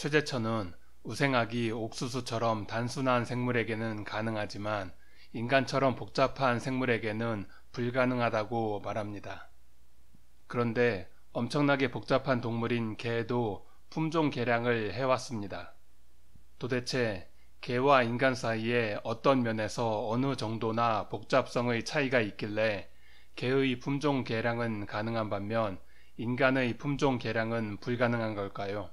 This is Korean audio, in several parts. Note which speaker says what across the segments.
Speaker 1: 최재천은 우생학이 옥수수처럼 단순한 생물에게는 가능하지만 인간처럼 복잡한 생물에게는 불가능하다고 말합니다. 그런데 엄청나게 복잡한 동물인 개도 품종 개량을 해왔습니다. 도대체 개와 인간 사이에 어떤 면에서 어느 정도나 복잡성의 차이가 있길래 개의 품종 개량은 가능한 반면 인간의 품종 개량은 불가능한 걸까요?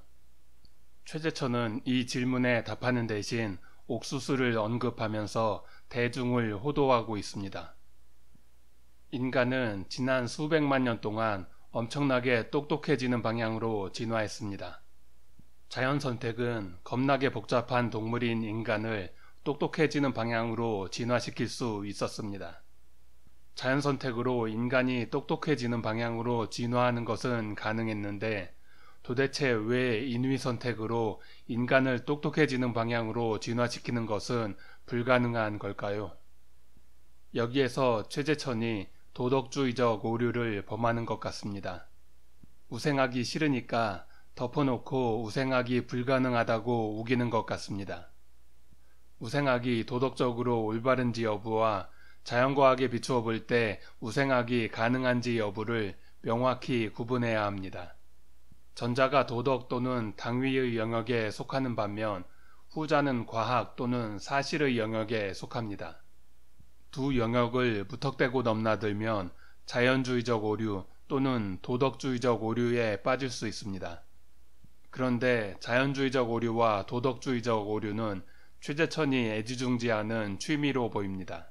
Speaker 1: 최재천은 이 질문에 답하는 대신 옥수수를 언급하면서 대중을 호도하고 있습니다. 인간은 지난 수백만 년 동안 엄청나게 똑똑해지는 방향으로 진화했습니다. 자연 선택은 겁나게 복잡한 동물인 인간을 똑똑해지는 방향으로 진화시킬 수 있었습니다. 자연 선택으로 인간이 똑똑해지는 방향으로 진화하는 것은 가능했는데 도대체 왜 인위 선택으로 인간을 똑똑해지는 방향으로 진화시키는 것은 불가능한 걸까요? 여기에서 최재천이 도덕주의적 오류를 범하는 것 같습니다. 우생하기 싫으니까 덮어놓고 우생하기 불가능하다고 우기는 것 같습니다. 우생하기 도덕적으로 올바른지 여부와 자연과학에 비추어 볼 때우생하기 가능한지 여부를 명확히 구분해야 합니다. 전자가 도덕 또는 당위의 영역에 속하는 반면 후자는 과학 또는 사실의 영역에 속합니다. 두 영역을 무턱대고 넘나들면 자연주의적 오류 또는 도덕주의적 오류에 빠질 수 있습니다. 그런데 자연주의적 오류와 도덕주의적 오류는 최재천이 애지중지하는 취미로 보입니다.